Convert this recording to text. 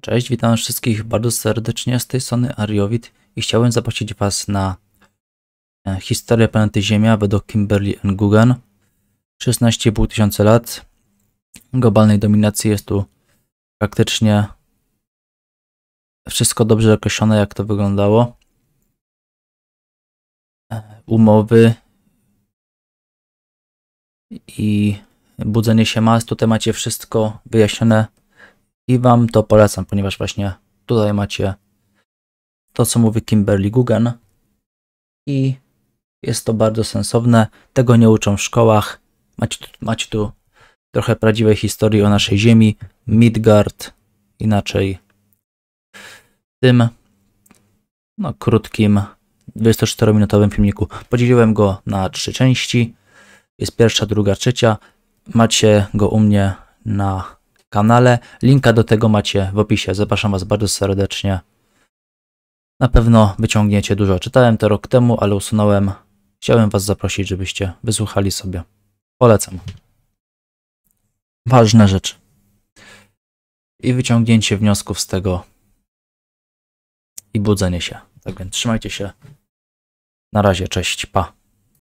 Cześć, witam wszystkich bardzo serdecznie, z tej strony Ariowit i chciałem zaprosić Was na e, historię planety Ziemia według Kimberly N. Guggen. 16,5 tysiąca lat globalnej dominacji jest tu praktycznie wszystko dobrze określone, jak to wyglądało. E, umowy i budzenie się mas, tutaj macie wszystko wyjaśnione i Wam to polecam, ponieważ właśnie tutaj macie to, co mówi Kimberly Guggen i jest to bardzo sensowne. Tego nie uczą w szkołach. Macie tu, macie tu trochę prawdziwej historii o naszej ziemi. Midgard, inaczej tym no, krótkim 24-minutowym filmiku. Podzieliłem go na trzy części. Jest pierwsza, druga, trzecia. Macie go u mnie na kanale. Linka do tego macie w opisie. Zapraszam Was bardzo serdecznie. Na pewno wyciągniecie dużo. Czytałem to rok temu, ale usunąłem. Chciałem Was zaprosić, żebyście wysłuchali sobie. Polecam. Ważne rzeczy. I wyciągnięcie wniosków z tego. I budzenie się. Tak więc trzymajcie się. Na razie, cześć, pa.